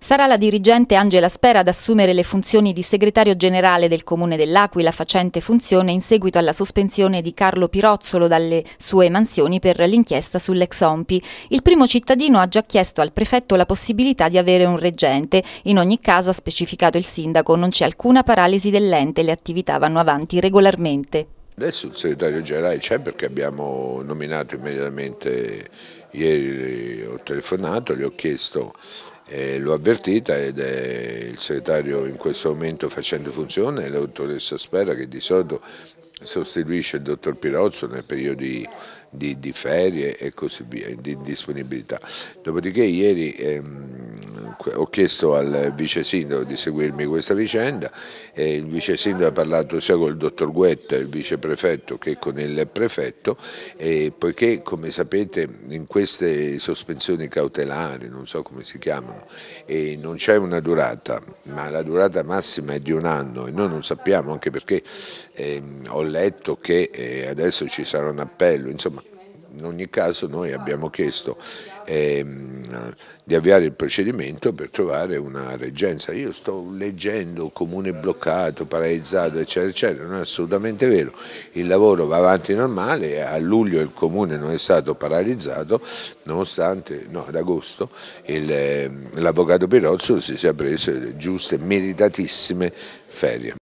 Sarà la dirigente Angela Spera ad assumere le funzioni di segretario generale del Comune dell'Aquila, facente funzione in seguito alla sospensione di Carlo Pirozzolo dalle sue mansioni per l'inchiesta sull'ex Ompi. Il primo cittadino ha già chiesto al prefetto la possibilità di avere un reggente. In ogni caso, ha specificato il sindaco, non c'è alcuna paralisi dell'ente, le attività vanno avanti regolarmente. Adesso il segretario generale c'è perché abbiamo nominato immediatamente, ieri ho telefonato, gli ho chiesto eh, l'ho avvertita ed è il segretario in questo momento facendo funzione, la dottoressa Spera che di solito sostituisce il dottor Pirozzo nel periodo di, di, di ferie e così via, di disponibilità. Dopodiché ieri ehm, ho chiesto al vice sindaco di seguirmi questa vicenda e il vice sindaco ha parlato sia con il dottor Guetta, il vice prefetto, che con il prefetto e poiché come sapete in queste sospensioni cautelari, non so come si chiamano, non c'è una durata, ma la durata massima è di un anno e noi non sappiamo anche perché eh, ho letto che eh, adesso ci sarà un appello, insomma in ogni caso noi abbiamo chiesto ehm, di avviare il procedimento per trovare una reggenza. Io sto leggendo comune bloccato, paralizzato, eccetera, eccetera, non è assolutamente vero. Il lavoro va avanti normale, a luglio il comune non è stato paralizzato, nonostante, no, ad agosto ehm, l'avvocato Pirozzo si sia preso giuste, meritatissime ferie.